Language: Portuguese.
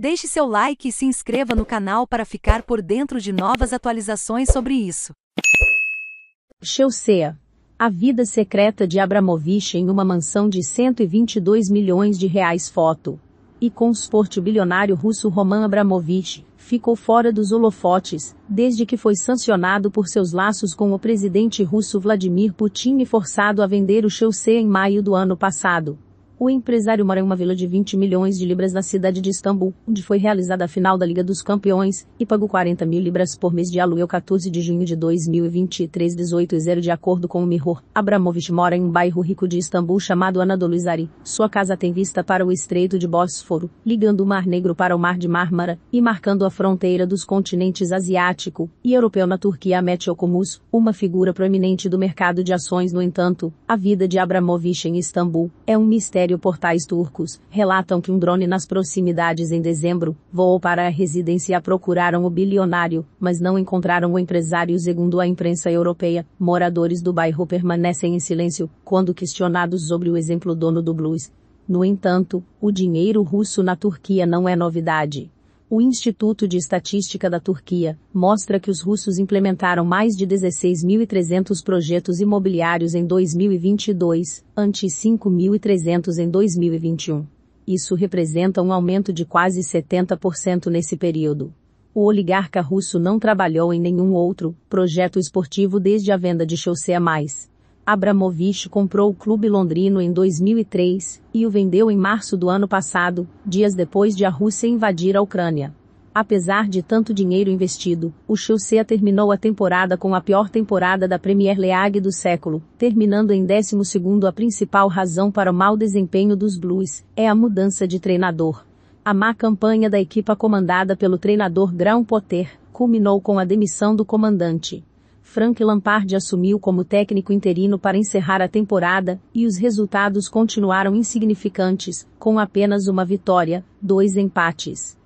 Deixe seu like e se inscreva no canal para ficar por dentro de novas atualizações sobre isso. Chelsea. A vida secreta de Abramovich em uma mansão de 122 milhões de reais foto. E consporte bilionário russo Roman Abramovich ficou fora dos holofotes, desde que foi sancionado por seus laços com o presidente russo Vladimir Putin e forçado a vender o Chelsea em maio do ano passado. O empresário mora em uma vila de 20 milhões de libras na cidade de Istambul, onde foi realizada a final da Liga dos Campeões, e pagou 40 mil libras por mês de aluguel 14 de junho de 2023 18 e 0 de acordo com o Mirror. Abramovich mora em um bairro rico de Istambul chamado Anadoluzari. Sua casa tem vista para o Estreito de Bósforo, ligando o Mar Negro para o Mar de Mármara, e marcando a fronteira dos continentes asiático e europeu na Turquia Mete uma figura proeminente do mercado de ações no entanto, a vida de Abramovich em Istambul é um mistério Portais Turcos relatam que um drone nas proximidades em dezembro voou para a residência e procuraram o bilionário, mas não encontraram o empresário. Segundo a imprensa europeia, moradores do bairro permanecem em silêncio quando questionados sobre o exemplo dono do blues. No entanto, o dinheiro russo na Turquia não é novidade. O Instituto de Estatística da Turquia mostra que os russos implementaram mais de 16.300 projetos imobiliários em 2022, ante 5.300 em 2021. Isso representa um aumento de quase 70% nesse período. O oligarca russo não trabalhou em nenhum outro projeto esportivo desde a venda de a Mais, Abramovich comprou o clube londrino em 2003 e o vendeu em março do ano passado, dias depois de a Rússia invadir a Ucrânia. Apesar de tanto dinheiro investido, o Chelsea terminou a temporada com a pior temporada da Premier League do século, terminando em 12º. A principal razão para o mau desempenho dos Blues é a mudança de treinador. A má campanha da equipa comandada pelo treinador Graham Potter culminou com a demissão do comandante. Frank Lampard assumiu como técnico interino para encerrar a temporada, e os resultados continuaram insignificantes, com apenas uma vitória, dois empates